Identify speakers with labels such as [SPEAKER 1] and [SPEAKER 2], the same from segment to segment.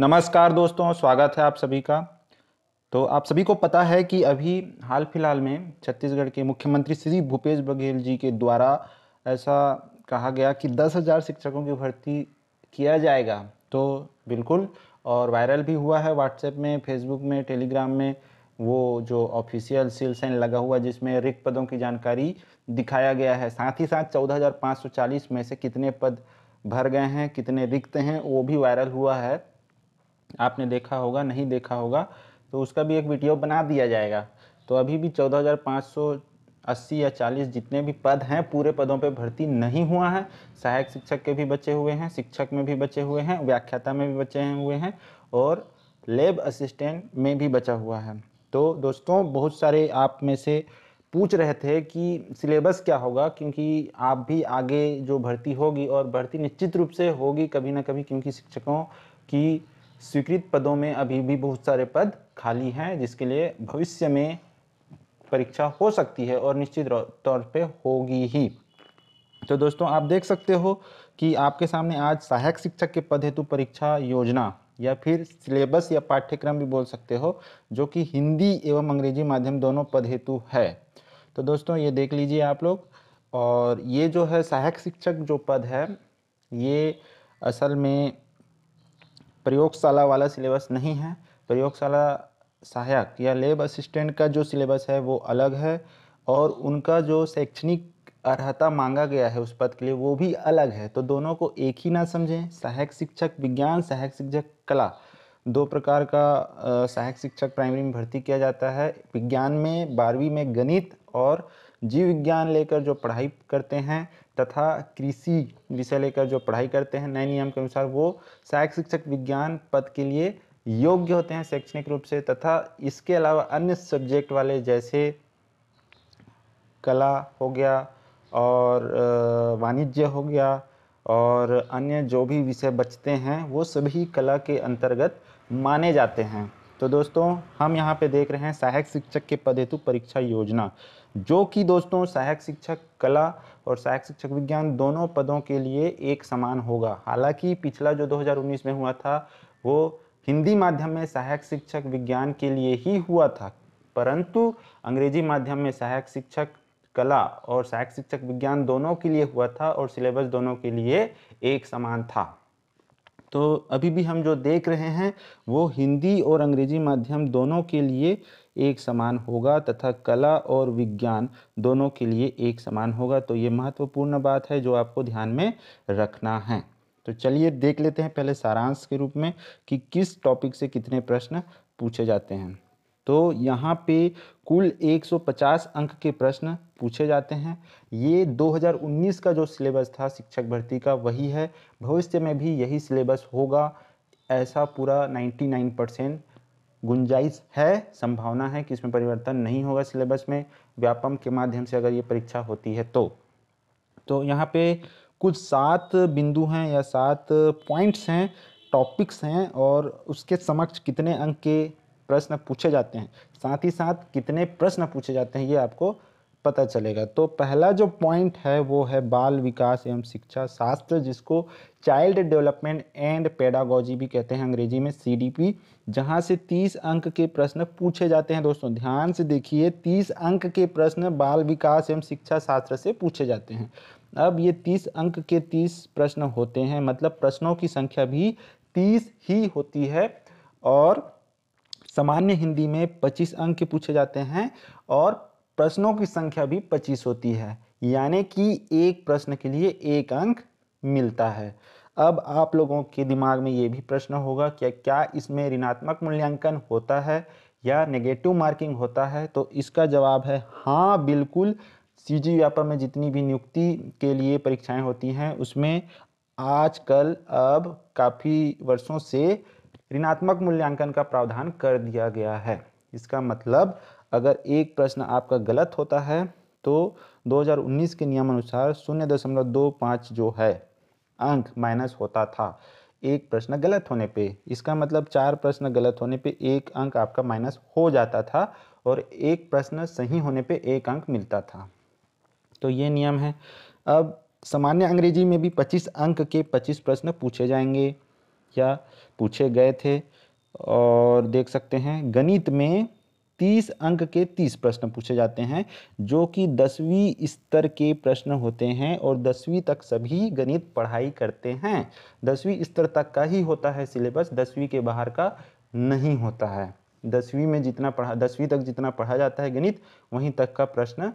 [SPEAKER 1] नमस्कार दोस्तों स्वागत है आप सभी का तो आप सभी को पता है कि अभी हाल फिलहाल में छत्तीसगढ़ के मुख्यमंत्री श्री भूपेश बघेल जी के द्वारा ऐसा कहा गया कि दस हज़ार शिक्षकों की भर्ती किया जाएगा तो बिल्कुल और वायरल भी हुआ है व्हाट्सएप में फेसबुक में टेलीग्राम में वो जो ऑफिशियल सील साइन लगा हुआ जिसमें रिक्त पदों की जानकारी दिखाया गया है साथ ही साथ चौदह में से कितने पद भर गए हैं कितने रिक्त हैं वो भी वायरल हुआ है आपने देखा होगा नहीं देखा होगा तो उसका भी एक वीडियो बना दिया जाएगा तो अभी भी चौदह या 40 जितने भी पद हैं पूरे पदों पे भर्ती नहीं हुआ है सहायक शिक्षक के भी बचे हुए हैं शिक्षक में भी बचे हुए हैं व्याख्याता में भी बचे हुए हैं और लेब असिस्टेंट में भी बचा हुआ है तो दोस्तों बहुत सारे आप में से पूछ रहे थे कि सिलेबस क्या होगा क्योंकि आप भी आगे जो भर्ती होगी और भर्ती निश्चित रूप से होगी कभी ना कभी क्योंकि शिक्षकों की स्वीकृत पदों में अभी भी बहुत सारे पद खाली हैं जिसके लिए भविष्य में परीक्षा हो सकती है और निश्चित तौर पे होगी ही तो दोस्तों आप देख सकते हो कि आपके सामने आज सहायक शिक्षक के पद हेतु परीक्षा योजना या फिर सिलेबस या पाठ्यक्रम भी बोल सकते हो जो कि हिंदी एवं अंग्रेजी माध्यम दोनों पद हेतु है तो दोस्तों ये देख लीजिए आप लोग और ये जो है सहायक शिक्षक जो पद है ये असल में प्रयोगशाला वाला सिलेबस नहीं है प्रयोगशाला सहायक या लेब असिस्टेंट का जो सिलेबस है वो अलग है और उनका जो शैक्षणिक अर्हता मांगा गया है उस पद के लिए वो भी अलग है तो दोनों को एक ही ना समझें सहायक शिक्षक विज्ञान सहायक शिक्षक कला दो प्रकार का सहायक शिक्षक प्राइमरी में भर्ती किया जाता है विज्ञान में बारहवीं में गणित और जीव विज्ञान लेकर जो पढ़ाई करते हैं तथा कृषि विषय लेकर जो पढ़ाई करते हैं नए नियम के अनुसार वो सहायक शिक्षक विज्ञान पद के लिए योग्य होते हैं शैक्षणिक रूप से तथा इसके अलावा अन्य सब्जेक्ट वाले जैसे कला हो गया और वाणिज्य हो गया और अन्य जो भी विषय बचते हैं वो सभी कला के अंतर्गत माने जाते हैं तो दोस्तों हम यहाँ पे देख रहे हैं सहायक शिक्षक के पद हेतु परीक्षा योजना जो कि दोस्तों सहायक शिक्षक कला और सहायक शिक्षक विज्ञान दोनों पदों के लिए एक समान होगा हालांकि पिछला जो 2019 में हुआ था वो हिंदी माध्यम में सहायक शिक्षक विज्ञान के लिए ही हुआ था परंतु अंग्रेजी माध्यम में सहायक शिक्षक कला और सहायक शिक्षक विज्ञान दोनों के लिए हुआ था और सिलेबस दोनों के लिए एक समान था तो अभी भी हम जो देख रहे हैं वो हिंदी और अंग्रेजी माध्यम दोनों के लिए एक समान होगा तथा कला और विज्ञान दोनों के लिए एक समान होगा तो ये महत्वपूर्ण बात है जो आपको ध्यान में रखना है तो चलिए देख लेते हैं पहले सारांश के रूप में कि किस टॉपिक से कितने प्रश्न पूछे जाते हैं तो यहाँ पे कुल 150 अंक के प्रश्न पूछे जाते हैं ये 2019 का जो सिलेबस था शिक्षक भर्ती का वही है भविष्य में भी यही सिलेबस होगा ऐसा पूरा 99 परसेंट गुंजाइश है संभावना है कि इसमें परिवर्तन नहीं होगा सिलेबस में व्यापम के माध्यम से अगर ये परीक्षा होती है तो तो यहाँ पे कुछ सात बिंदु हैं या सात पॉइंट्स हैं टॉपिक्स हैं और उसके समक्ष कितने अंक के प्रश्न पूछे जाते हैं साथ ही साथ कितने प्रश्न पूछे जाते हैं ये आपको पता चलेगा तो पहला जो पॉइंट है वो है बाल विकास एवं शिक्षा शास्त्र जिसको चाइल्ड डेवलपमेंट एंड पेडागोजी भी कहते हैं अंग्रेजी में सीडीपी जहां से 30 अंक के प्रश्न पूछे जाते हैं दोस्तों ध्यान से देखिए 30 अंक के प्रश्न बाल विकास एवं शिक्षा शास्त्र से पूछे जाते हैं अब ये 30 अंक के 30 प्रश्न होते हैं मतलब प्रश्नों की संख्या भी तीस ही होती है और सामान्य हिंदी में 25 अंक पूछे जाते हैं और प्रश्नों की संख्या भी 25 होती है यानी कि एक प्रश्न के लिए एक अंक मिलता है अब आप लोगों के दिमाग में ये भी प्रश्न होगा क्या क्या इसमें ऋणात्मक मूल्यांकन होता है या नेगेटिव मार्किंग होता है तो इसका जवाब है हाँ बिल्कुल सी जी व्यापार में जितनी भी नियुक्ति के लिए परीक्षाएं होती हैं उसमें आजकल अब काफ़ी वर्षों से ऋणात्मक मूल्यांकन का प्रावधान कर दिया गया है इसका मतलब अगर एक प्रश्न आपका गलत होता है तो 2019 के नियम अनुसार शून्य दशमलव दो पाँच जो है अंक माइनस होता था एक प्रश्न गलत होने पे इसका मतलब चार प्रश्न गलत होने पे एक अंक आपका माइनस हो जाता था और एक प्रश्न सही होने पे एक अंक मिलता था तो ये नियम है अब सामान्य अंग्रेजी में भी 25 अंक के 25 प्रश्न पूछे जाएंगे या पूछे गए थे और देख सकते हैं गणित में तीस अंक के तीस प्रश्न पूछे जाते हैं जो कि दसवीं स्तर के प्रश्न होते हैं और दसवीं तक सभी गणित पढ़ाई करते हैं दसवीं स्तर तक का ही होता है सिलेबस दसवीं के बाहर का नहीं होता है दसवीं में जितना पढ़ा दसवीं तक जितना पढ़ा जाता है गणित वहीं तक का प्रश्न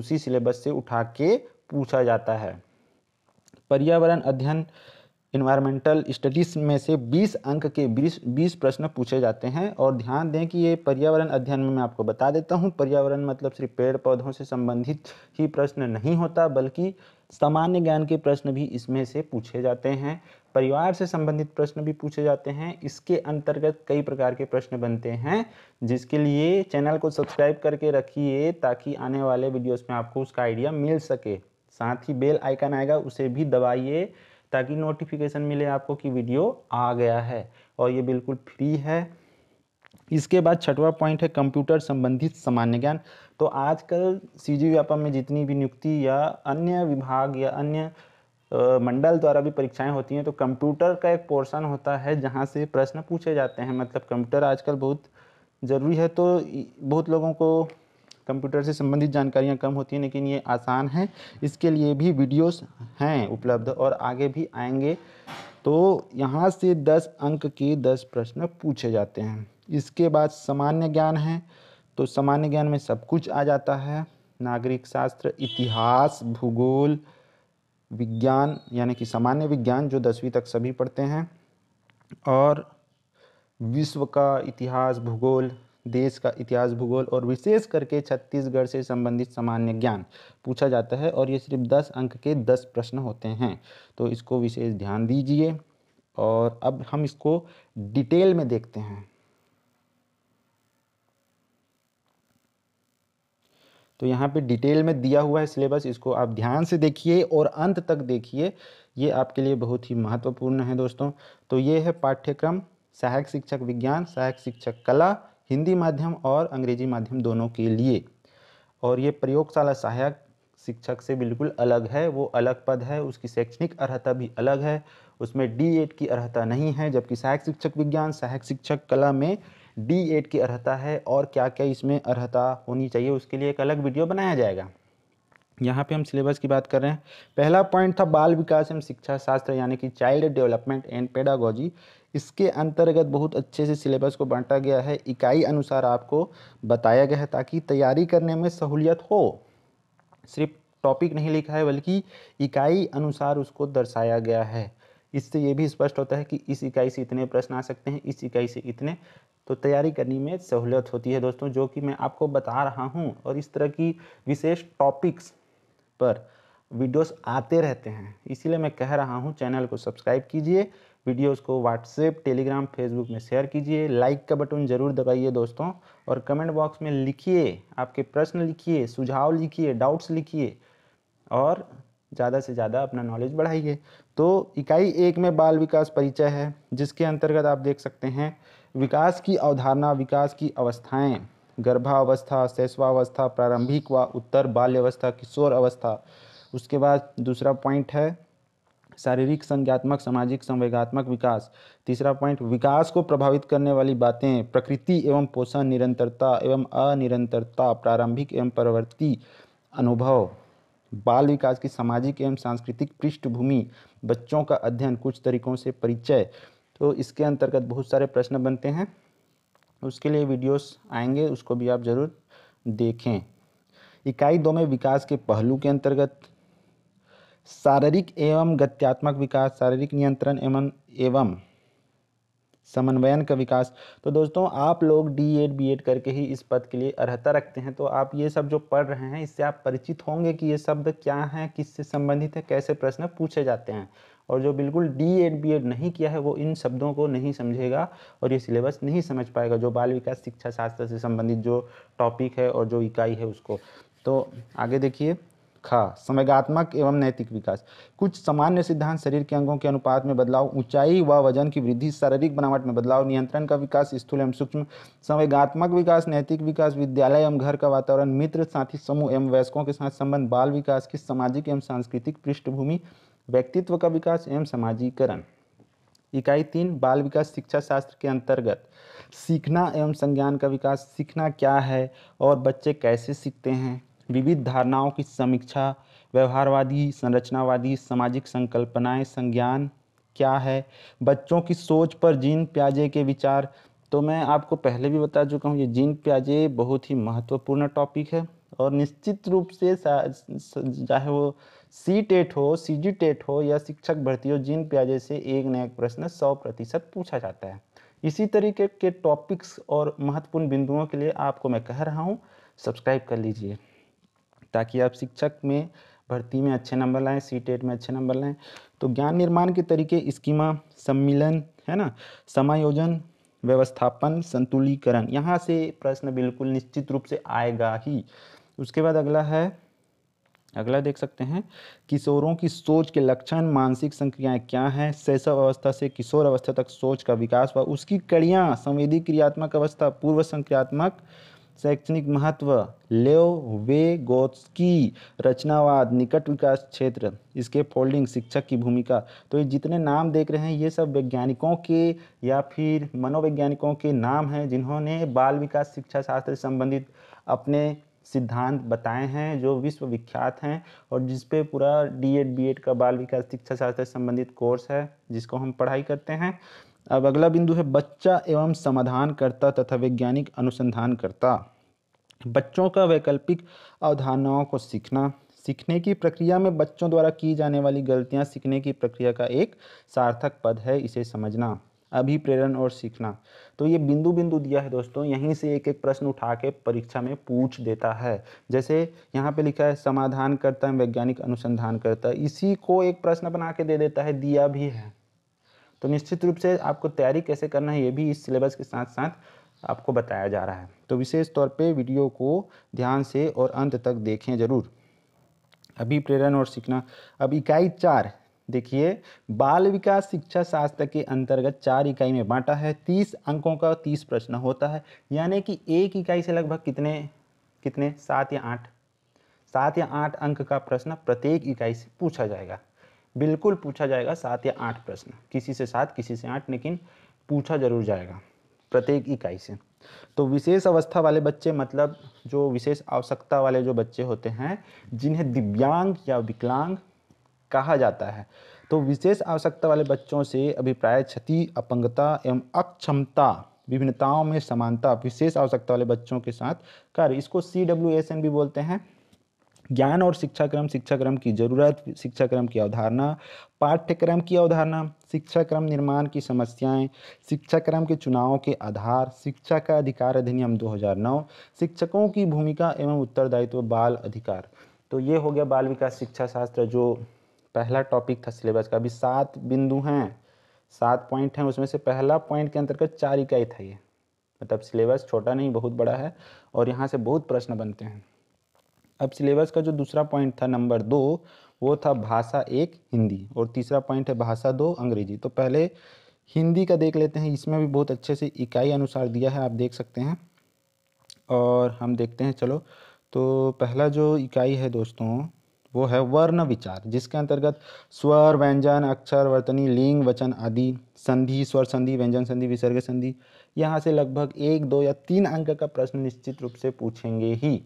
[SPEAKER 1] उसी सिलेबस से उठा के पूछा जाता है पर्यावरण अध्ययन इन्वायरमेंटल स्टडीज में से 20 अंक के 20 20 प्रश्न पूछे जाते हैं और ध्यान दें कि ये पर्यावरण अध्ययन में मैं आपको बता देता हूँ पर्यावरण मतलब सिर्फ पेड़ पौधों से संबंधित ही प्रश्न नहीं होता बल्कि सामान्य ज्ञान के प्रश्न भी इसमें से पूछे जाते हैं परिवार से संबंधित प्रश्न भी पूछे जाते हैं इसके अंतर्गत कई प्रकार के प्रश्न बनते हैं जिसके लिए चैनल को सब्सक्राइब करके रखिए ताकि आने वाले वीडियोस में आपको उसका आइडिया मिल सके साथ ही बेल आइकन आएगा उसे भी दबाइए ताकि नोटिफिकेशन मिले आपको कि वीडियो आ गया है और ये बिल्कुल फ्री है इसके बाद छठवा पॉइंट है कंप्यूटर संबंधित सामान्य ज्ञान तो आजकल सी जी व्यापम में जितनी भी नियुक्ति या अन्य विभाग या अन्य मंडल द्वारा भी परीक्षाएं होती हैं तो कंप्यूटर का एक पोर्शन होता है जहां से प्रश्न पूछे जाते हैं मतलब कंप्यूटर आजकल बहुत ज़रूरी है तो बहुत लोगों को कंप्यूटर से संबंधित जानकारियाँ कम होती हैं लेकिन ये आसान है इसके लिए भी वीडियोस हैं उपलब्ध और आगे भी आएंगे तो यहाँ से दस अंक के दस प्रश्न पूछे जाते हैं इसके बाद सामान्य ज्ञान है तो सामान्य ज्ञान में सब कुछ आ जाता है नागरिक शास्त्र इतिहास भूगोल विज्ञान यानी कि सामान्य विज्ञान जो दसवीं तक सभी पढ़ते हैं और विश्व का इतिहास भूगोल देश का इतिहास भूगोल और विशेष करके छत्तीसगढ़ से संबंधित सामान्य ज्ञान पूछा जाता है और ये सिर्फ दस अंक के दस प्रश्न होते हैं तो इसको विशेष ध्यान दीजिए और अब हम इसको डिटेल में देखते हैं तो यहाँ पे डिटेल में दिया हुआ है सिलेबस इसको आप ध्यान से देखिए और अंत तक देखिए ये आपके लिए बहुत ही महत्वपूर्ण है दोस्तों तो ये है पाठ्यक्रम सहायक शिक्षक विज्ञान सहायक शिक्षक कला हिंदी माध्यम और अंग्रेजी माध्यम दोनों के लिए और ये प्रयोगशाला सहायक शिक्षक से बिल्कुल अलग है वो अलग पद है उसकी शैक्षणिक अर्हता भी अलग है उसमें डी एड की अर्हता नहीं है जबकि सहायक शिक्षक विज्ञान सहायक शिक्षक कला में डी एड की अर्हता है और क्या क्या इसमें अर्हता होनी चाहिए उसके लिए एक अलग वीडियो बनाया जाएगा यहाँ पे हम सिलेबस की बात कर रहे हैं पहला पॉइंट था बाल विकास एवं शिक्षा शास्त्र यानी कि चाइल्ड डेवलपमेंट एंड पेडागोजी इसके अंतर्गत बहुत अच्छे से सिलेबस को बांटा गया है इकाई अनुसार आपको बताया गया है ताकि तैयारी करने में सहूलियत हो सिर्फ टॉपिक नहीं लिखा है बल्कि इकाई अनुसार उसको दर्शाया गया है इससे ये भी स्पष्ट होता है कि इस इकाई से इतने प्रश्न आ सकते हैं इस इकाई से इतने तो तैयारी करने में सहूलियत होती है दोस्तों जो कि मैं आपको बता रहा हूँ और इस तरह की विशेष टॉपिक्स पर वीडियोस आते रहते हैं इसीलिए मैं कह रहा हूँ चैनल को सब्सक्राइब कीजिए वीडियोस को व्हाट्सएप टेलीग्राम फेसबुक में शेयर कीजिए लाइक का बटन ज़रूर दबाइए दोस्तों और कमेंट बॉक्स में लिखिए आपके प्रश्न लिखिए सुझाव लिखिए डाउट्स लिखिए और ज़्यादा से ज़्यादा अपना नॉलेज बढ़ाइए तो इकाई एक में बाल विकास परिचय है जिसके अंतर्गत आप देख सकते हैं विकास की अवधारणा विकास की अवस्थाएँ गर्भावस्था शैशवावस्था प्रारंभिक व उत्तर बाल्यवस्था किशोर अवस्था उसके बाद दूसरा पॉइंट है शारीरिक संज्ञात्मक सामाजिक संवेगात्मक विकास तीसरा पॉइंट विकास को प्रभावित करने वाली बातें प्रकृति एवं पोषण निरंतरता एवं अनिरंतरता प्रारंभिक एवं परवर्ती अनुभव बाल विकास की सामाजिक एवं सांस्कृतिक पृष्ठभूमि बच्चों का अध्ययन कुछ तरीकों से परिचय तो इसके अंतर्गत बहुत सारे प्रश्न बनते हैं उसके लिए वीडियोस आएंगे उसको भी आप ज़रूर देखें इकाई दो में विकास के पहलू के अंतर्गत शारीरिक एवं गत्यात्मक विकास शारीरिक नियंत्रण एवं एवं समन्वयन का विकास तो दोस्तों आप लोग डी एड बी एड करके ही इस पद के लिए अर्हता रखते हैं तो आप ये सब जो पढ़ रहे हैं इससे आप परिचित होंगे कि ये शब्द क्या हैं किससे संबंधित है कैसे प्रश्न पूछे जाते हैं और जो बिल्कुल डी एड बी एड नहीं किया है वो इन शब्दों को नहीं समझेगा और ये सिलेबस नहीं समझ पाएगा जो बाल विकास शिक्षा शास्त्र से संबंधित जो टॉपिक है और जो इकाई है उसको तो आगे देखिए खा समयगात्मक एवं नैतिक विकास कुछ सामान्य सिद्धांत शरीर के अंगों के अनुपात में बदलाव ऊंचाई व वजन की वृद्धि शारीरिक बनावट में बदलाव नियंत्रण का विकास स्थूल एवं सूक्ष्म समयगात्मक विकास नैतिक विकास विद्यालय एवं घर का वातावरण मित्र साथी समूह एवं वयस्कों के साथ संबंध बाल विकास की सामाजिक एवं सांस्कृतिक पृष्ठभूमि व्यक्तित्व का विकास एवं समाजीकरण इकाई तीन बाल विकास शिक्षा शास्त्र के अंतर्गत सीखना एवं संज्ञान का विकास सीखना क्या है और बच्चे कैसे सीखते हैं विविध धारणाओं की समीक्षा व्यवहारवादी संरचनावादी सामाजिक संकल्पनाएं संज्ञान क्या है बच्चों की सोच पर जीन प्याजे के विचार तो मैं आपको पहले भी बता चुका हूँ ये जीन प्याजे बहुत ही महत्वपूर्ण टॉपिक है और निश्चित रूप से चाहे वो सी टेट हो सी जी टेट हो या शिक्षक भर्ती हो जीन प्याजे से एक न एक प्रश्न सौ प्रतिशत पूछा जाता है इसी तरीके के टॉपिक्स और महत्वपूर्ण बिंदुओं के लिए आपको मैं कह रहा हूँ सब्सक्राइब कर लीजिए ताकि आप शिक्षक में भर्ती में अच्छे नंबर लाएँ सी टेट में अच्छे नंबर लाएँ तो ज्ञान निर्माण के तरीके स्कीमा सम्मिलन है ना समायोजन व्यवस्थापन संतुलीकरण यहाँ से प्रश्न बिल्कुल निश्चित रूप से आएगा ही उसके बाद अगला है अगला देख सकते हैं किशोरों की सोच के लक्षण मानसिक संक्रियाएं क्या हैं शैशव अवस्था से किशोर अवस्था तक सोच का विकास व उसकी कड़ियाँ संवेदी क्रियात्मक अवस्था पूर्व संक्रियात्मक शैक्षणिक महत्व लेव वे गोत्सकी रचनावाद निकट विकास क्षेत्र इसके फोल्डिंग शिक्षक की भूमिका तो ये जितने नाम देख रहे हैं ये सब वैज्ञानिकों के या फिर मनोवैज्ञानिकों के नाम हैं जिन्होंने बाल विकास शिक्षा शास्त्र से संबंधित अपने सिद्धांत बताए हैं जो विश्वविख्यात हैं और जिस पे पूरा डीएड बीएड का बाल विकास शिक्षा शास्त्र से संबंधित कोर्स है जिसको हम पढ़ाई करते हैं अब अगला बिंदु है बच्चा एवं समाधान करता तथा वैज्ञानिक अनुसंधान करता बच्चों का वैकल्पिक अवधारणाओं को सीखना सीखने की प्रक्रिया में बच्चों द्वारा की जाने वाली गलतियां सीखने की प्रक्रिया का एक सार्थक पद है इसे समझना अभिप्रेरण और सीखना तो ये बिंदु बिंदु दिया है दोस्तों यहीं से एक एक प्रश्न उठा के परीक्षा में पूछ देता है जैसे यहाँ पे लिखा है समाधान करता है वैज्ञानिक अनुसंधान करता है इसी को एक प्रश्न बना के दे देता है दिया भी है तो निश्चित रूप से आपको तैयारी कैसे करना है ये भी इस सिलेबस के साथ साथ आपको बताया जा रहा है तो विशेष तौर पे वीडियो को ध्यान से और अंत तक देखें जरूर अभी प्रेरण और सीखना अब इकाई चार देखिए बाल विकास शिक्षा शास्त्र के अंतर्गत चार इकाई में बांटा है तीस अंकों का तीस प्रश्न होता है यानी कि एक इकाई से लगभग कितने कितने सात या आठ सात या आठ अंक का प्रश्न प्रत्येक इकाई से पूछा जाएगा बिल्कुल पूछा जाएगा सात या आठ प्रश्न किसी से सात किसी से आठ लेकिन पूछा जरूर जाएगा प्रत्येक इकाई से तो विशेष अवस्था वाले बच्चे मतलब जो विशेष आवश्यकता वाले जो बच्चे होते हैं जिन्हें दिव्यांग या विकलांग कहा जाता है तो विशेष आवश्यकता वाले बच्चों से अभिप्राय क्षति अपंगता एवं अक्षमता विभिन्नताओं में समानता विशेष आवश्यकता वाले बच्चों के साथ कार्य इसको सी डब्ल्यू एस एन भी बोलते हैं ज्ञान और शिक्षाक्रम शिक्षाक्रम की जरूरत शिक्षाक्रम की अवधारणा पाठ्यक्रम की अवधारणा शिक्षाक्रम निर्माण की समस्याएं शिक्षाक्रम के चुनाव के आधार शिक्षा का अधिकार अधिनियम 2009 शिक्षकों की भूमिका एवं उत्तरदायित्व बाल अधिकार तो ये हो गया बाल विकास शिक्षा शास्त्र जो पहला टॉपिक था सिलेबस का अभी सात बिंदु हैं सात पॉइंट हैं उसमें से पहला पॉइंट के अंतर्गत चार इकाई था ये मतलब सिलेबस छोटा नहीं बहुत बड़ा है और यहाँ से बहुत प्रश्न बनते हैं अब सिलेबस का जो दूसरा पॉइंट था नंबर दो वो था भाषा एक हिंदी और तीसरा पॉइंट है भाषा दो अंग्रेजी तो पहले हिंदी का देख लेते हैं इसमें भी बहुत अच्छे से इकाई अनुसार दिया है आप देख सकते हैं और हम देखते हैं चलो तो पहला जो इकाई है दोस्तों वो है वर्ण विचार जिसके अंतर्गत स्वर व्यंजन अक्षर वर्तनी लिंग वचन आदि संधि स्वर संधि व्यंजन संधि विसर्ग संधि यहाँ से लगभग एक दो या तीन अंक का प्रश्न निश्चित रूप से पूछेंगे ही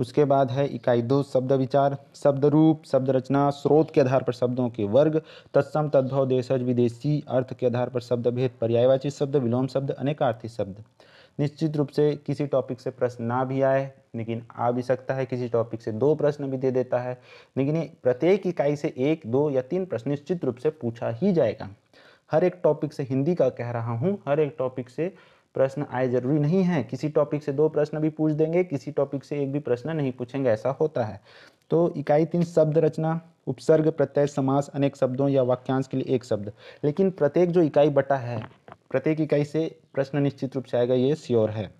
[SPEAKER 1] उसके बाद है इकाई दो शब्द विचार शब्द रूप शब्द रचना स्रोत के आधार पर शब्दों के वर्ग तत्सम तद्भव देशज विदेशी अर्थ के आधार पर शब्द भेद पर्यायवाची शब्द विलोम शब्द अनेकार्थी शब्द निश्चित रूप से किसी टॉपिक से प्रश्न ना भी आए लेकिन आ भी सकता है किसी टॉपिक से दो प्रश्न भी दे देता है लेकिन ये प्रत्येक इकाई से एक दो या तीन प्रश्न निश्चित रूप से पूछा ही जाएगा हर एक टॉपिक से हिंदी का कह रहा हूँ हर एक टॉपिक से प्रश्न आए जरूरी नहीं है किसी टॉपिक से दो प्रश्न भी पूछ देंगे किसी टॉपिक से एक भी प्रश्न नहीं पूछेंगे ऐसा होता है तो इकाई तीन शब्द रचना उपसर्ग प्रत्यय समास अनेक शब्दों या वाक्यांश के लिए एक शब्द लेकिन प्रत्येक जो इकाई बटा है प्रत्येक इकाई से प्रश्न निश्चित रूप से आएगा ये श्योर है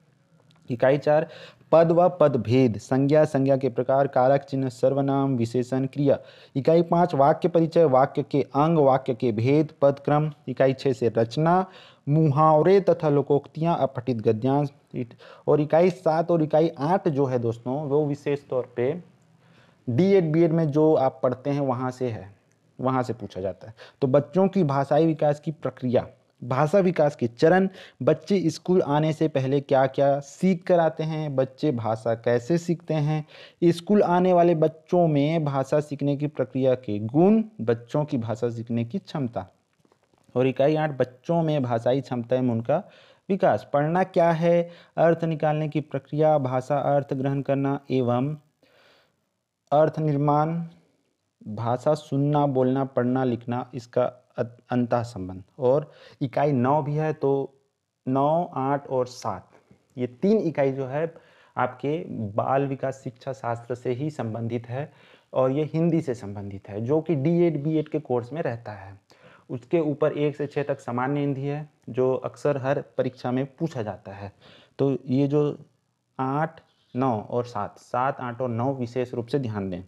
[SPEAKER 1] इकाई चार पद व पद भेद संज्ञा संज्ञा के प्रकार कारक चिन्ह सर्वनाम विशेषण क्रिया इकाई पाँच वाक्य परिचय वाक्य के अंग वाक्य के भेद पद क्रम इकाई छः से रचना मुहावरे तथा लोकोक्तियाँ अपठित गद्यांश और इकाई सात और इकाई आठ जो है दोस्तों वो विशेष तौर पे डी एड बी एड में जो आप पढ़ते हैं वहाँ से है वहाँ से पूछा जाता है तो बच्चों की भाषाई विकास की प्रक्रिया भाषा विकास के चरण बच्चे स्कूल आने से पहले क्या क्या सीख कर आते हैं बच्चे भाषा कैसे सीखते हैं स्कूल आने वाले बच्चों में भाषा सीखने की प्रक्रिया के गुण बच्चों की भाषा सीखने की क्षमता और इकाई आठ बच्चों में भाषाई क्षमता एवं उनका विकास पढ़ना क्या है अर्थ निकालने की प्रक्रिया भाषा अर्थ ग्रहण करना एवं अर्थ निर्माण भाषा सुनना बोलना पढ़ना लिखना इसका अंत संबंध और इकाई नौ भी है तो नौ आठ और सात ये तीन इकाई जो है आपके बाल विकास शिक्षा शास्त्र से ही संबंधित है और ये हिंदी से संबंधित है जो कि डी एड बी एड के कोर्स में रहता है उसके ऊपर एक से छः तक सामान्य हिंदी है जो अक्सर हर परीक्षा में पूछा जाता है तो ये जो आठ नौ और सात सात आठ और नौ विशेष रूप से ध्यान दें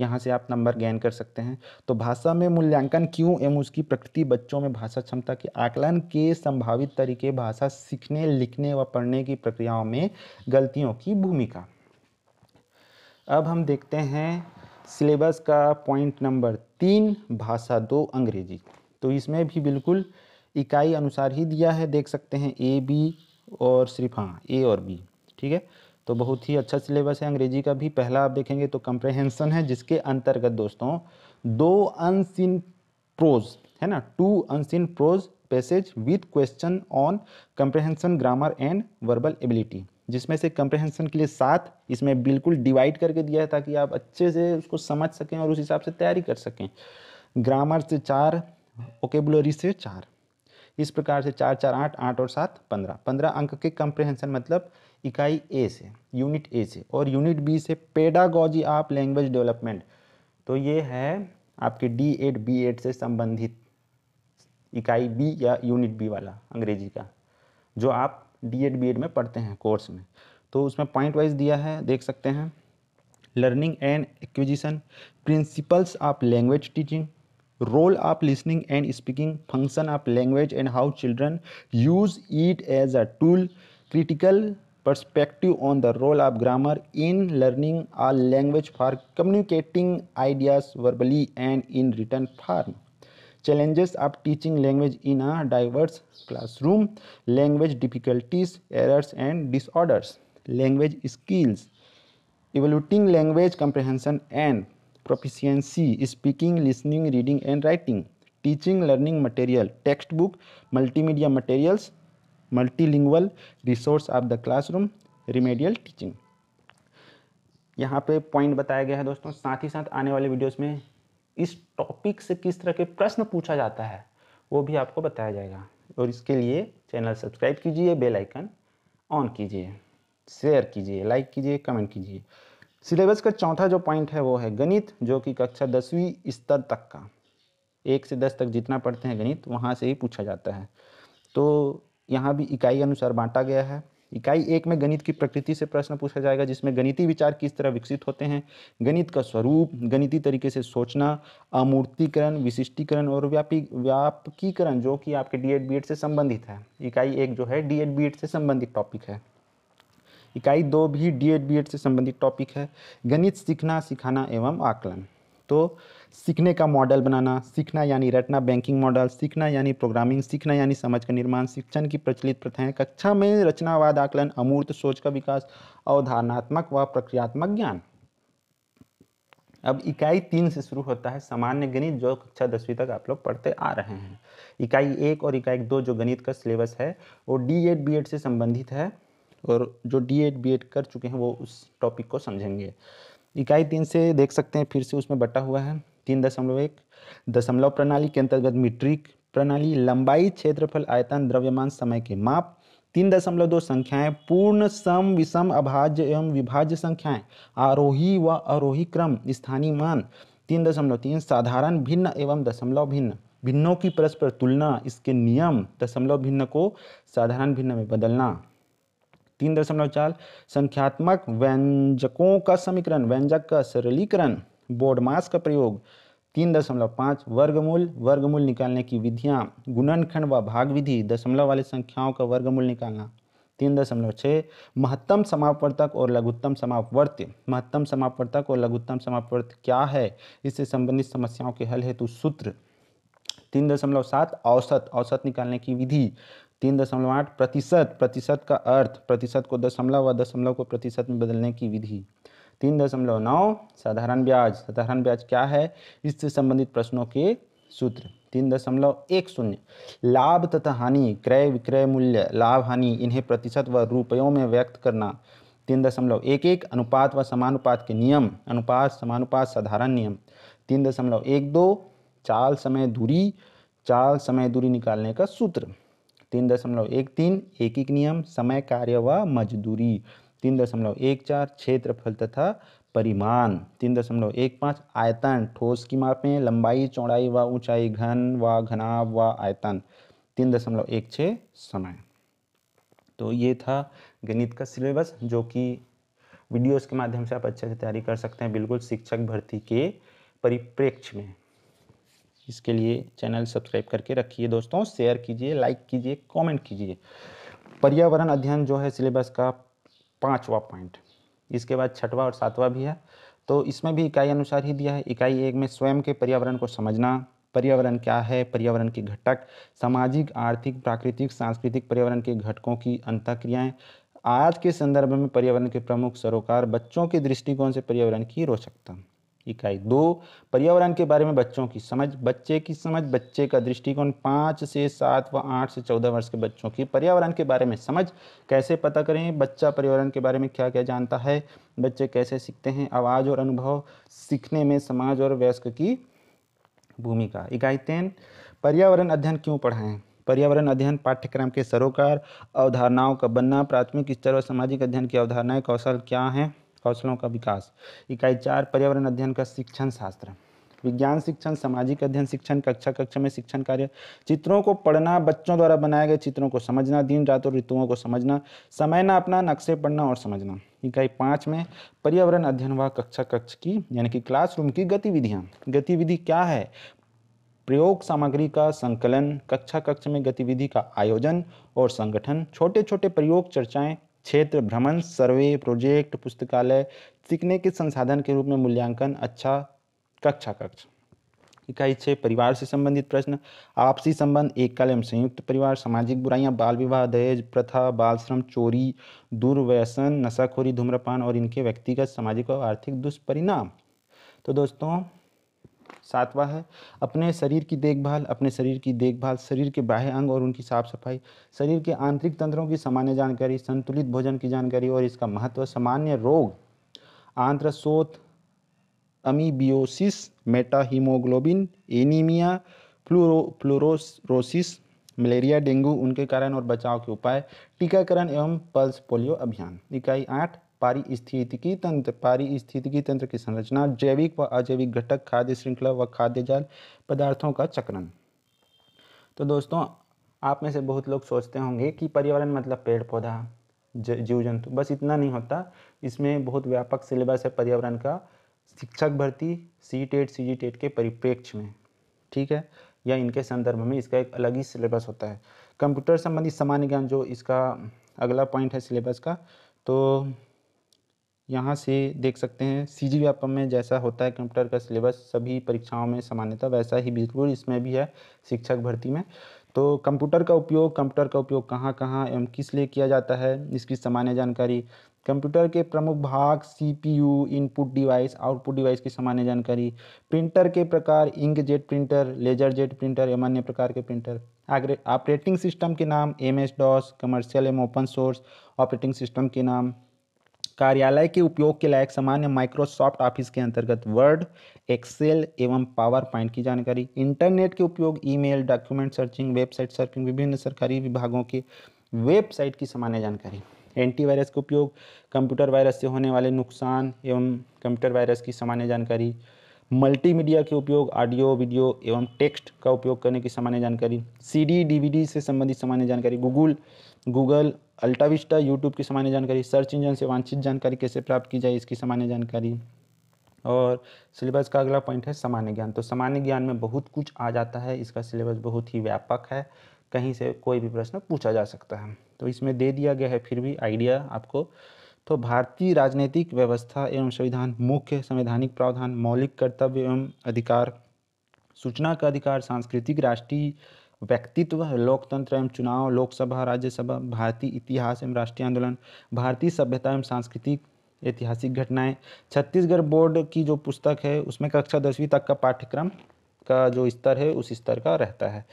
[SPEAKER 1] यहाँ से आप नंबर गेन कर सकते हैं तो भाषा में मूल्यांकन क्यों एवं उसकी प्रकृति बच्चों में भाषा क्षमता के आकलन के संभावित तरीके भाषा सीखने लिखने व पढ़ने की प्रक्रियाओं में गलतियों की भूमिका अब हम देखते हैं सिलेबस का पॉइंट नंबर तीन भाषा दो अंग्रेजी तो इसमें भी बिल्कुल इकाई अनुसार ही दिया है देख सकते हैं ए बी और सिर्फ हाँ ए और बी ठीक है तो बहुत ही अच्छा सिलेबस है अंग्रेजी का भी पहला आप देखेंगे तो कंप्रहेंसन है जिसके अंतर्गत दोस्तों दो अनसिन प्रोज है ना two unseen prose passage with question on comprehension grammar and verbal ability जिसमें से कंप्रहेंसन के लिए सात इसमें बिल्कुल डिवाइड करके दिया है ताकि आप अच्छे से उसको समझ सकें और उस हिसाब से तैयारी कर सकें ग्रामर से चार ओकेबुलरी से चार इस प्रकार से चार चार आठ आठ और सात पंद्रह पंद्रह अंक के कंप्रहेंसन मतलब इकाई ए से यूनिट ए से और यूनिट बी से पेडागॉजी ऑफ लैंग्वेज डेवलपमेंट तो ये है आपके डी एड बी एड से संबंधित इकाई बी या यूनिट बी वाला अंग्रेजी का जो आप डी एड बी एड में पढ़ते हैं कोर्स में तो उसमें पॉइंट वाइज दिया है देख सकते हैं learning and acquisition principles of language teaching role of listening and speaking function of language and how children use it as a tool critical perspective on the role of grammar in learning a language for communicating ideas verbally and in written form challenges of teaching language in a diverse classroom language difficulties errors and disorders language skills evaluating language comprehension and proficiency speaking listening reading and writing teaching learning material textbook multimedia materials multilingual resource of the classroom remedial teaching यहाँ पे point बताया गया है दोस्तों साथ ही साथ आने वाले वीडियोस में इस टॉपिक से किस तरह के प्रश्न पूछा जाता है वो भी आपको बताया जाएगा और इसके लिए चैनल सब्सक्राइब कीजिए बेल आइकन ऑन कीजिए शेयर कीजिए लाइक कीजिए कमेंट कीजिए सिलेबस का चौथा जो पॉइंट है वो है गणित जो कि कक्षा दसवीं स्तर तक का एक से दस तक जितना पढ़ते हैं गणित वहाँ से ही पूछा जाता है तो यहाँ भी इकाई अनुसार बांटा गया है इकाई एक में गणित की प्रकृति से प्रश्न पूछा जाएगा जिसमें गणितीय विचार किस तरह विकसित होते हैं गणित का स्वरूप गणितीय तरीके से सोचना अमूर्तिकरण विशिष्टीकरण और व्यापी व्यापकीकरण जो कि आपके डी एड बी एड से संबंधित है इकाई एक जो है डी एड बी एड से संबंधित टॉपिक है इकाई दो भी डी एड बी एड से संबंधित टॉपिक है गणित सीखना सिखाना एवं आकलन तो सीखने का मॉडल बनाना सीखना यानी रटना बैंकिंग मॉडल सीखना यानी प्रोग्रामिंग सीखना यानी समझ का निर्माण शिक्षण की प्रचलित प्रथाएं कक्षा में रचनावाद आकलन अमूर्त सोच का विकास अवधारणात्मक व प्रक्रियात्मक ज्ञान अब इकाई तीन से शुरू होता है सामान्य गणित जो कक्षा दसवीं तक आप लोग पढ़ते आ रहे हैं इकाई एक और इकाई दो जो गणित का सिलेबस है वो डी एड बी एड से संबंधित है और जो डी एड बी एड कर चुके हैं वो उस टॉपिक को समझेंगे इकाई तीन से देख सकते हैं फिर से उसमें बटा हुआ है तीन दशमलव एक दशमलव प्रणाली के अंतर्गत मीट्रिक प्रणाली लंबाई क्षेत्रफल आयतन द्रव्यमान समय के माप तीन दशमलव दो संख्याएं पूर्ण सम विषम अभाज्य एवं विभाज्य संख्याएं आरोही व अरोही क्रम स्थानीय मान तीन दशमलव तीन साधारण भिन्न एवं दशमलव भिन्न भिन्नों की परस्पर तुलना इसके नियम दशमलव भिन्न को साधारण भिन्न में बदलना तीन दशमलव चार संख्यात्मक व्यंजकों का समीकरण व्यंजक का सरलीकरण बोर्डमास का प्रयोग तीन दशमलव पाँच वर्गमूल वर्गमूल निकालने की विधियां गुणनखंड व भाग विधि दशमलव वाली संख्याओं का वर्गमूल निकालना तीन दशमलव छः महत्तम समापवर्तक और लघुत्तम समापवर्त्य महत्तम समापवर्तक और लघुत्तम समापवर्त्य क्या है इससे संबंधित समस्याओं के हल हेतु सूत्र तीन दशमलव सात औसत औसत निकालने की विधि तीन दशमलव आठ प्रतिशत प्रतिशत का अर्थ प्रतिशत को दशमलव व दशमलव को प्रतिशत में बदलने की विधि तीन दशमलव नौ साधारण ब्याज साधारण ब्याज क्या है इससे संबंधित प्रश्नों के सूत्र तीन दशमलव एक शून्य लाभ तथा हानि क्रय विक्रय मूल्य लाभ हानि इन्हें प्रतिशत व रुपयों में व्यक्त करना तीन दशमलव एक एक अनुपात व समानुपात के नियम अनुपात समानुपात साधारण नियम तीन दशमलव एक दो चाल समय दूरी चाल समय दूरी निकालने का सूत्र तीन दशमलव एक तीन एकिक नियम समय कार्य व मजदूरी तीन दशमलव एक चार क्षेत्रफल तथा परिमाण तीन दशमलव एक पाँच आयतन ठोस की मापें लंबाई चौड़ाई व ऊंचाई घन व घनाभ व आयतन तीन दशमलव एक छः समय तो ये था गणित का सिलेबस जो कि वीडियोस के माध्यम से आप अच्छे से तैयारी कर सकते हैं बिल्कुल शिक्षक भर्ती के परिप्रेक्ष्य में इसके लिए चैनल सब्सक्राइब करके रखिए दोस्तों शेयर कीजिए लाइक कीजिए कमेंट कीजिए पर्यावरण अध्ययन जो है सिलेबस का पाँचवा पॉइंट इसके बाद छठवा और सातवां भी है तो इसमें भी इकाई अनुसार ही दिया है इकाई एक में स्वयं के पर्यावरण को समझना पर्यावरण क्या है पर्यावरण के घटक सामाजिक आर्थिक प्राकृतिक सांस्कृतिक पर्यावरण के घटकों की अंतक्रियाएँ आज के संदर्भ में पर्यावरण के प्रमुख सरोकार बच्चों के दृष्टिकोण से पर्यावरण की रोचकता इकाई दो पर्यावरण के बारे में बच्चों की समझ बच्चे की समझ बच्चे का दृष्टिकोण पाँच से सात व आठ से चौदह वर्ष के बच्चों की पर्यावरण के बारे में समझ कैसे पता करें बच्चा पर्यावरण के बारे में क्या क्या जानता है बच्चे कैसे सीखते हैं आवाज़ और अनुभव सीखने में समाज और वयस्क की भूमिका इकाई तीन पर्यावरण अध्ययन क्यों पढ़ाएं पर्यावरण अध्ययन पाठ्यक्रम के सरोकार अवधारणाओं का बनना प्राथमिक स्तर और सामाजिक अध्ययन की अवधारणाएं कौशल क्या हैं कौशलों का विकास इकाई चार पर्यावरण अध्ययन का शिक्षण शास्त्र विज्ञान शिक्षण सामाजिक अध्ययन शिक्षण कक्षा कक्षा में शिक्षण कार्य चित्रों को पढ़ना बच्चों द्वारा बनाए गए चित्रों को समझना दिन रात और ऋतुओं को समझना समय ना अपना नक्शे पढ़ना और समझना इकाई पाँच में पर्यावरण अध्ययन व कक्षा कक्ष की यानी कि क्लासरूम की गतिविधियाँ गतिविधि क्या है प्रयोग सामग्री का संकलन कक्षा कक्ष में गतिविधि का आयोजन और संगठन छोटे छोटे प्रयोग चर्चाएं क्षेत्र भ्रमण सर्वे प्रोजेक्ट पुस्तकालय सीखने के संसाधन के रूप में मूल्यांकन अच्छा कक्षा कक्ष इकाई छः परिवार से संबंधित प्रश्न आपसी संबंध एक एवं संयुक्त परिवार सामाजिक बुराइयां बाल विवाह दहेज प्रथा बाल श्रम चोरी दुर्व्यसन नशाखोरी धूम्रपान और इनके व्यक्तिगत सामाजिक और आर्थिक दुष्परिणाम तो दोस्तों सातवां है अपने शरीर की देखभाल अपने शरीर की देखभाल शरीर के बाह्य अंग और उनकी साफ सफाई शरीर के आंतरिक तंत्रों की सामान्य जानकारी संतुलित भोजन की जानकारी और इसका महत्व सामान्य रोग आंत्रशोथ amoebiasis methaemoglobin anaemia fluoro fluorosis malaria dengue उनके कारण और बचाव के उपाय टीकाकरण एवं पल्स पोलियो अभियान इकाई आठ पारिस्थितिकी तंत्र पारिस्थितिकी तंत्र की संरचना जैविक व अजैविक घटक खाद्य श्रृंखला व खाद्य जाल पदार्थों का चक्रण तो दोस्तों आप में से बहुत लोग सोचते होंगे कि पर्यावरण मतलब पेड़ पौधा जीव जंतु बस इतना नहीं होता इसमें बहुत व्यापक सिलेबस है पर्यावरण का शिक्षक भर्ती सी टेट सी जी टेट के परिप्रेक्ष्य में ठीक है या इनके संदर्भ में इसका एक अलग ही सिलेबस होता है कंप्यूटर संबंधी सामान्य ज्ञान जो इसका अगला पॉइंट है सिलेबस का तो यहाँ से देख सकते हैं सी जी में जैसा होता है कंप्यूटर का सिलेबस सभी परीक्षाओं में सामान्यतः वैसा ही बिल्कुल इसमें भी है शिक्षक भर्ती में तो कंप्यूटर का उपयोग कंप्यूटर का उपयोग कहाँ कहाँ एवं किस लिए किया जाता है इसकी सामान्य जानकारी कंप्यूटर के प्रमुख भाग CPU, input device output device की सामान्य जानकारी प्रिंटर के प्रकार ink jet printer laser jet printer एवं अन्य प्रकार के प्रिंटर ऑपरेटिंग सिस्टम के नाम एम एस डॉस कमर्शियल एवं ओपन सोर्स ऑपरेटिंग सिस्टम के नाम कार्यालय के उपयोग के लायक सामान्य माइक्रोसॉफ्ट ऑफिस के अंतर्गत वर्ड एक्सेल एवं पावर पॉइंट की जानकारी इंटरनेट के उपयोग email document searching website surfing विभिन्न सरकारी विभागों के वेबसाइट की सामान्य जानकारी एंटीवायरस के उपयोग कंप्यूटर वायरस से होने वाले नुकसान एवं कंप्यूटर वायरस की सामान्य जानकारी मल्टीमीडिया के उपयोग ऑडियो वीडियो एवं टेक्स्ट का उपयोग करने की सामान्य जानकारी सीडी डीवीडी से संबंधित सामान्य जानकारी गूगल गूगल अल्टाविस्टा यूट्यूब की सामान्य जानकारी सर्च इंजन से वांछित जानकारी कैसे प्राप्त की जाए इसकी सामान्य जानकारी और सिलेबस का अगला पॉइंट है सामान्य ज्ञान तो सामान्य ज्ञान में बहुत कुछ आ जाता है इसका सिलेबस बहुत ही व्यापक है कहीं से कोई भी प्रश्न पूछा जा सकता है तो इसमें दे दिया गया है फिर भी आइडिया आपको तो भारतीय राजनीतिक व्यवस्था एवं संविधान मुख्य संवैधानिक प्रावधान मौलिक कर्तव्य एवं अधिकार सूचना का अधिकार सांस्कृतिक राष्ट्रीय व्यक्तित्व लोकतंत्र एवं चुनाव लोकसभा राज्यसभा भारतीय इतिहास एवं राष्ट्रीय आंदोलन भारतीय सभ्यता एवं सांस्कृतिक ऐतिहासिक घटनाएं छत्तीसगढ़ बोर्ड की जो पुस्तक है उसमें कक्षा दसवीं तक का पाठ्यक्रम का जो स्तर है उस स्तर का रहता है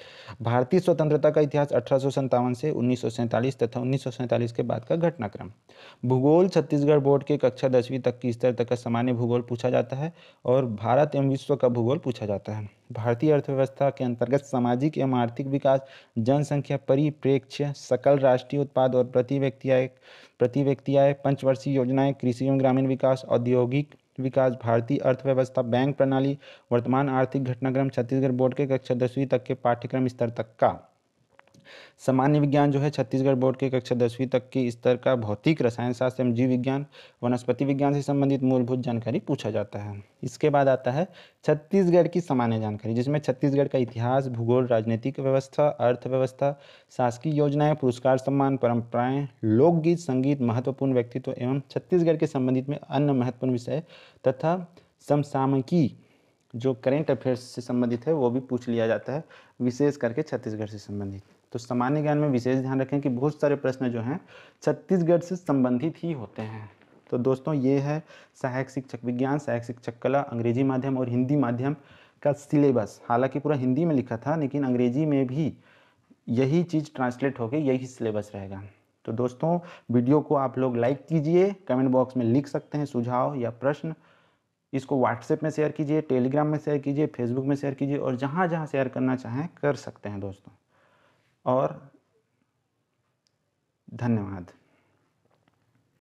[SPEAKER 1] भारतीय स्वतंत्रता का इतिहास अठारह से उन्नीस तथा उन्नीस के बाद का घटनाक्रम भूगोल छत्तीसगढ़ बोर्ड के कक्षा दसवीं तक की स्तर तक का सामान्य भूगोल पूछा जाता है और भारत एवं विश्व का भूगोल पूछा जाता है भारतीय अर्थव्यवस्था के अंतर्गत सामाजिक एवं आर्थिक विकास जनसंख्या परिप्रेक्ष्य सकल राष्ट्रीय उत्पाद और प्रति व्यक्ति आय प्रति व्यक्ति आय पंचवर्षीय योजनाएं कृषि एवं ग्रामीण विकास औद्योगिक विकास भारतीय अर्थव्यवस्था बैंक प्रणाली वर्तमान आर्थिक घटनाक्रम छत्तीसगढ़ बोर्ड के कक्षा दसवीं तक के पाठ्यक्रम स्तर तक का सामान्य विज्ञान जो है छत्तीसगढ़ बोर्ड के कक्षा दसवीं तक की स्तर का भौतिक रसायन शास्त्र एवं जीव विज्ञान वनस्पति विज्ञान से संबंधित मूलभूत जानकारी पूछा जाता है इसके बाद आता है छत्तीसगढ़ की सामान्य जानकारी जिसमें छत्तीसगढ़ का इतिहास भूगोल राजनीतिक व्यवस्था अर्थव्यवस्था शासकीय योजनाएं पुरस्कार सम्मान परंपराएं लोकगीत संगीत महत्वपूर्ण व्यक्तित्व एवं छत्तीसगढ़ के संबंधित में अन्य महत्वपूर्ण विषय तथा समसामयिकी जो करेंट अफेयर्स से संबंधित है वो भी पूछ लिया जाता है विशेष करके छत्तीसगढ़ से संबंधित तो सामान्य ज्ञान में विशेष ध्यान रखें कि बहुत सारे प्रश्न जो हैं छत्तीसगढ़ से संबंधित ही होते हैं तो दोस्तों ये है सहायक शिक्षक विज्ञान सहायक शिक्षक कला अंग्रेजी माध्यम और हिंदी माध्यम का सिलेबस हालांकि पूरा हिंदी में लिखा था लेकिन अंग्रेजी में भी यही चीज़ ट्रांसलेट होकर यही सिलेबस रहेगा तो दोस्तों वीडियो को आप लोग लाइक कीजिए कमेंट बॉक्स में लिख सकते हैं सुझाव या प्रश्न इसको व्हाट्सएप में शेयर कीजिए टेलीग्राम में शेयर कीजिए फेसबुक में शेयर कीजिए और जहाँ जहाँ शेयर करना चाहें कर सकते हैं दोस्तों और धन्यवाद